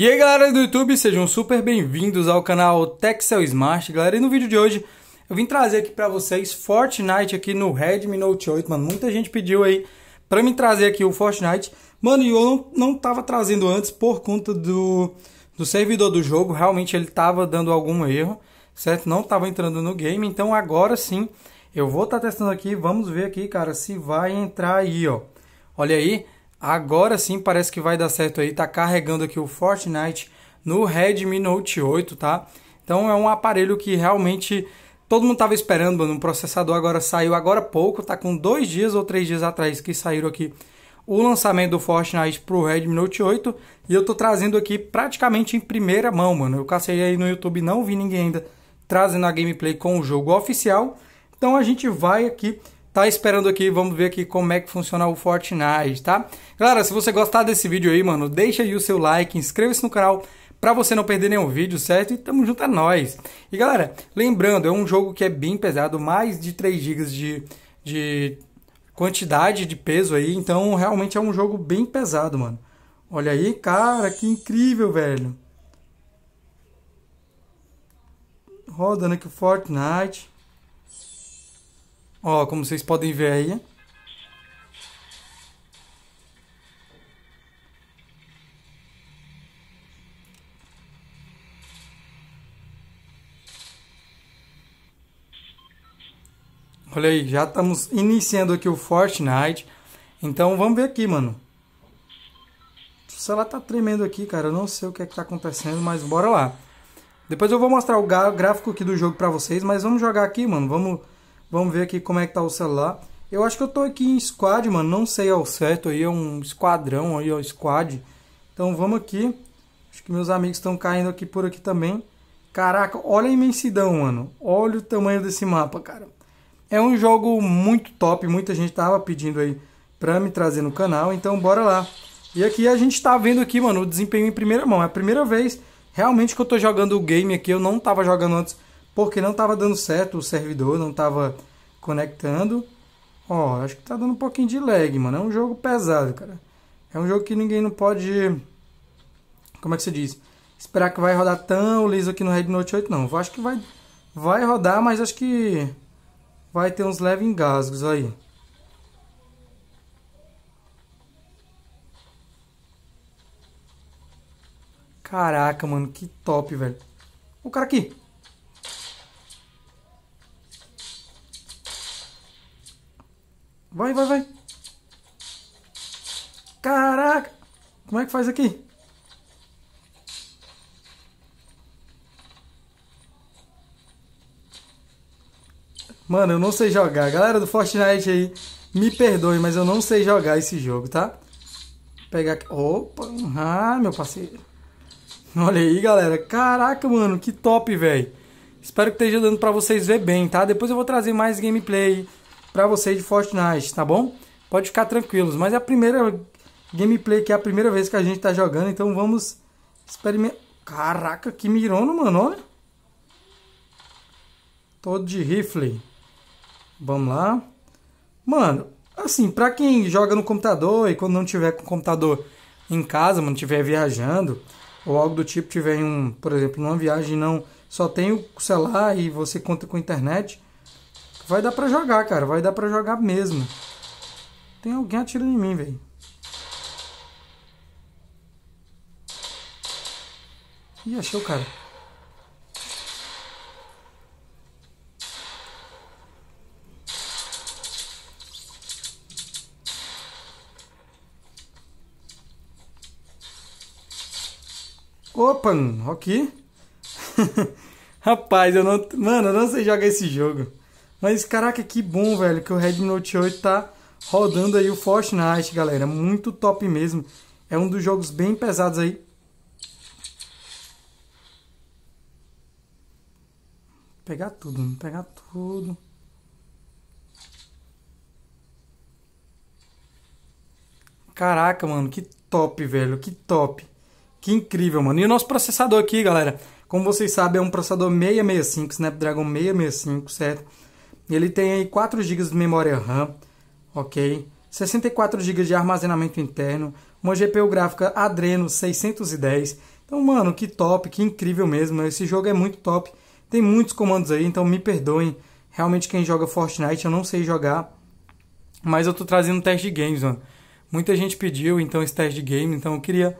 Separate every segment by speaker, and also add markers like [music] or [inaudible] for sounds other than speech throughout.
Speaker 1: E aí galera do YouTube, sejam super bem-vindos ao canal Texel Smart, galera, e no vídeo de hoje eu vim trazer aqui para vocês Fortnite aqui no Redmi Note 8, mano, muita gente pediu aí para me trazer aqui o Fortnite, mano, e eu não, não tava trazendo antes por conta do, do servidor do jogo, realmente ele tava dando algum erro, certo, não tava entrando no game, então agora sim eu vou estar tá testando aqui, vamos ver aqui, cara, se vai entrar aí, ó, olha aí, Agora sim parece que vai dar certo aí, tá carregando aqui o Fortnite no Redmi Note 8, tá? Então é um aparelho que realmente todo mundo tava esperando, mano. O processador agora saiu agora há pouco, tá com dois dias ou três dias atrás que saíram aqui o lançamento do Fortnite pro Redmi Note 8 e eu tô trazendo aqui praticamente em primeira mão, mano. Eu cacei aí no YouTube, não vi ninguém ainda trazendo a gameplay com o jogo oficial. Então a gente vai aqui tá esperando aqui, vamos ver aqui como é que funciona o Fortnite, tá? Galera, se você gostar desse vídeo aí, mano, deixa aí o seu like, inscreva-se no canal para você não perder nenhum vídeo, certo? E tamo junto a é nós. E galera, lembrando, é um jogo que é bem pesado, mais de 3 GB de, de quantidade de peso aí, então realmente é um jogo bem pesado, mano. Olha aí, cara, que incrível, velho. Rodando aqui o Fortnite. Ó, como vocês podem ver aí. Olha aí, já estamos iniciando aqui o Fortnite. Então vamos ver aqui, mano. O celular tá tremendo aqui, cara. Eu não sei o que é que tá acontecendo, mas bora lá. Depois eu vou mostrar o gráfico aqui do jogo pra vocês, mas vamos jogar aqui, mano. Vamos Vamos ver aqui como é que tá o celular. Eu acho que eu tô aqui em squad, mano. Não sei ao certo aí. É um esquadrão aí, ó. É squad. Então vamos aqui. Acho que meus amigos estão caindo aqui por aqui também. Caraca, olha a imensidão, mano. Olha o tamanho desse mapa, cara. É um jogo muito top. Muita gente tava pedindo aí pra me trazer no canal. Então bora lá. E aqui a gente tá vendo aqui, mano, o desempenho em primeira mão. É a primeira vez realmente que eu tô jogando o game aqui. Eu não tava jogando antes porque não estava dando certo o servidor, não estava conectando. Ó, acho que tá dando um pouquinho de lag, mano. É um jogo pesado, cara. É um jogo que ninguém não pode. Como é que se diz? Esperar que vai rodar tão liso aqui no Red Note 8, não. Acho que vai, vai rodar, mas acho que vai ter uns leves engasgos aí. Caraca, mano, que top, velho. O cara aqui. Vai, vai, vai. Caraca! Como é que faz aqui? Mano, eu não sei jogar. Galera do Fortnite aí, me perdoe, mas eu não sei jogar esse jogo, tá? Pegar aqui. Opa! Ah, meu parceiro. Olha aí, galera. Caraca, mano, que top, velho. Espero que esteja dando pra vocês ver bem, tá? Depois eu vou trazer mais gameplay para vocês de Fortnite, tá bom? Pode ficar tranquilos, mas é a primeira gameplay que é a primeira vez que a gente tá jogando, então vamos experimentar. Caraca, que mirona, mano, olha. Todo de rifle. Vamos lá. Mano, assim, pra quem joga no computador e quando não tiver com o computador em casa, mano, tiver viajando ou algo do tipo, tiver um, por exemplo, numa viagem não só tem o celular e você conta com a internet, Vai dar pra jogar, cara. Vai dar pra jogar mesmo. Tem alguém atirando em mim, velho. Ih, achei o cara. Opa, aqui. [laughs] Rapaz, eu não. Mano, eu não sei jogar esse jogo. Mas caraca, que bom, velho, que o Redmi Note 8 tá rodando aí o Fortnite, galera. Muito top mesmo. É um dos jogos bem pesados aí. Pegar tudo, pegar tudo. Caraca, mano, que top, velho, que top. Que incrível, mano. E o nosso processador aqui, galera, como vocês sabem, é um processador 665, Snapdragon 665, certo? Ele tem aí 4 GB de memória RAM, ok? 64 GB de armazenamento interno, uma GPU gráfica Adreno 610. Então, mano, que top, que incrível mesmo. Esse jogo é muito top. Tem muitos comandos aí, então me perdoem. Realmente quem joga Fortnite, eu não sei jogar. Mas eu tô trazendo teste de games, mano. Muita gente pediu, então, esse teste de game. Então eu queria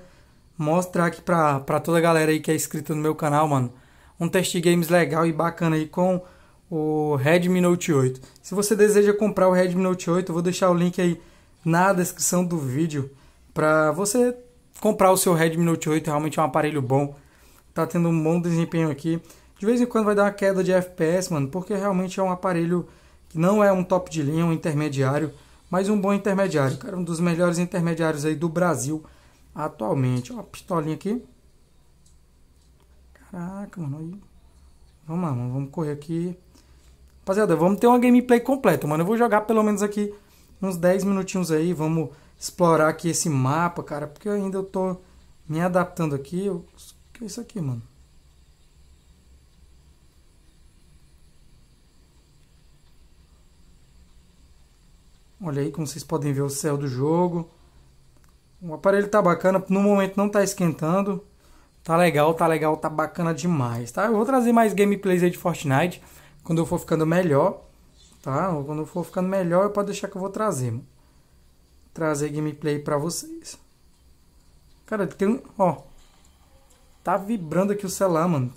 Speaker 1: mostrar aqui pra, pra toda a galera aí que é inscrita no meu canal, mano. Um teste de games legal e bacana aí com o Redmi Note 8. Se você deseja comprar o Redmi Note 8, eu vou deixar o link aí na descrição do vídeo para você comprar o seu Redmi Note 8, realmente é um aparelho bom. Tá tendo um bom desempenho aqui. De vez em quando vai dar uma queda de FPS, mano, porque realmente é um aparelho que não é um top de linha, um intermediário, mas um bom intermediário, cara, um dos melhores intermediários aí do Brasil atualmente. Ó, a pistolinha aqui. Caraca, mano, aí. Vamos lá, mano, vamos correr aqui. Rapaziada, vamos ter uma gameplay completa, mano. Eu vou jogar pelo menos aqui uns 10 minutinhos aí. Vamos explorar aqui esse mapa, cara. Porque ainda eu tô me adaptando aqui. O que é isso aqui, mano? Olha aí como vocês podem ver o céu do jogo. O aparelho tá bacana, no momento não tá esquentando. Tá legal, tá legal, tá bacana demais, tá? Eu vou trazer mais gameplays aí de Fortnite quando eu for ficando melhor, tá? Ou quando eu for ficando melhor, eu posso deixar que eu vou trazer, Trazer gameplay pra vocês. Cara, tem um... Ó. Tá vibrando aqui o celular, mano.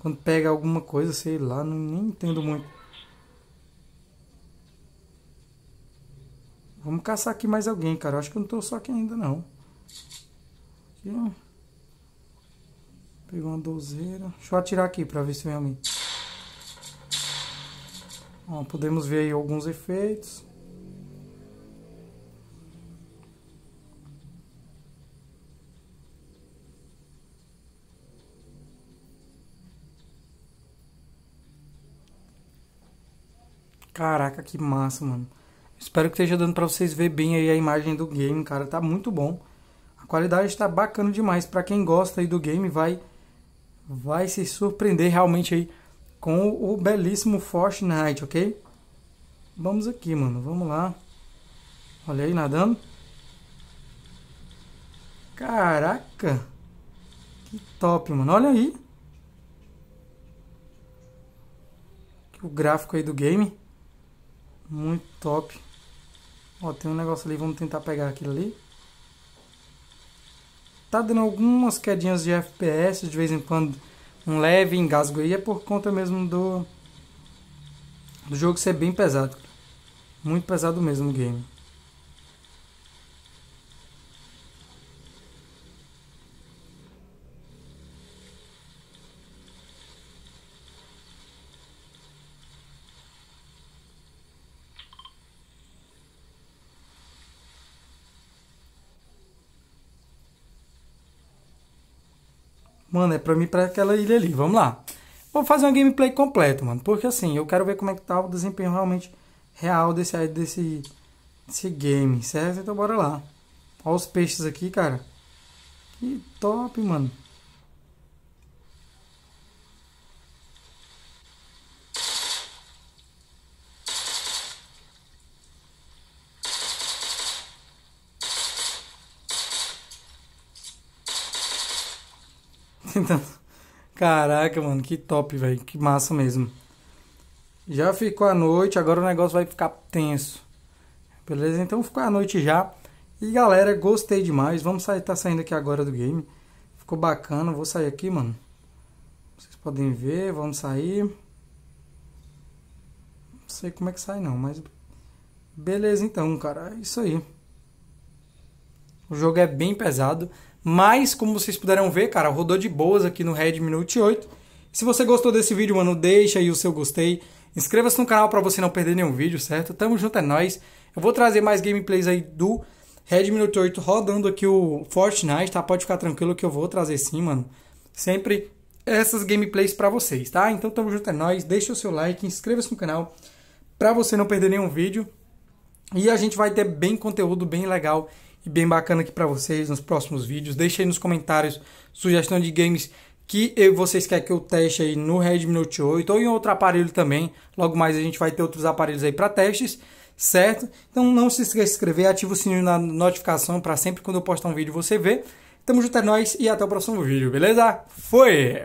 Speaker 1: Quando pega alguma coisa, sei lá, não, nem entendo muito. Vamos caçar aqui mais alguém, cara. acho que eu não tô só aqui ainda, não. Aqui, ó. Pegou uma dozeira. Deixa eu atirar aqui pra ver se vem alguém. Ó, podemos ver aí alguns efeitos. Caraca, que massa, mano. Espero que esteja dando para vocês ver bem aí a imagem do game, cara. Tá muito bom. A qualidade está bacana demais. Para quem gosta aí do game, vai vai se surpreender realmente aí com o, belíssimo Fortnite, ok? Vamos aqui, mano. Vamos lá. Olha aí, nadando. Caraca! Que top, mano. Olha aí. O gráfico aí do game. Muito top. Ó, tem um negócio ali. Vamos tentar pegar aquilo ali. Tá dando algumas quedinhas de FPS de vez em quando um leve engasgo aí é por conta mesmo do, do jogo ser bem pesado. Muito pesado mesmo o game. Mano, é pra mim pra aquela ilha ali. Vamos lá. Vou fazer uma gameplay completa, mano. Porque assim, eu quero ver como é que tá o desempenho realmente real desse, desse, desse game, certo? Então bora lá. Olha os peixes aqui, cara. Que top, mano. caraca, mano, que top, velho. Que massa mesmo. Já ficou a noite, agora o negócio vai ficar tenso. Beleza? Então ficou a noite já. E galera, gostei demais. Vamos sair, tá saindo aqui agora do game. Ficou bacana, vou sair aqui, mano. Vocês podem ver, vamos sair. Não sei como é que sai não, mas beleza então, cara. É isso aí. O jogo é bem pesado. Mas, como vocês puderam ver, cara, rodou de boas aqui no Redmi Note 8. Se você gostou desse vídeo, mano, deixa aí o seu gostei. Inscreva-se no canal para você não perder nenhum vídeo, certo? Tamo junto, é nóis. Eu vou trazer mais gameplays aí do Redmi Note 8 rodando aqui o Fortnite, tá? Pode ficar tranquilo que eu vou trazer sim, mano. Sempre essas gameplays para vocês, tá? Então tamo junto, é nóis. Deixa o seu like, inscreva-se no canal para você não perder nenhum vídeo. E a gente vai ter bem conteúdo bem legal e bem bacana aqui para vocês nos próximos vídeos. Deixe aí nos comentários sugestão de games que vocês querem que eu teste aí no Redmi Note 8 ou em outro aparelho também. Logo mais a gente vai ter outros aparelhos aí para testes, certo? Então não se esqueça de se inscrever, ativa o sininho na notificação para sempre quando eu postar um vídeo você ver. Tamo junto é nóis e até o próximo vídeo, beleza? Foi!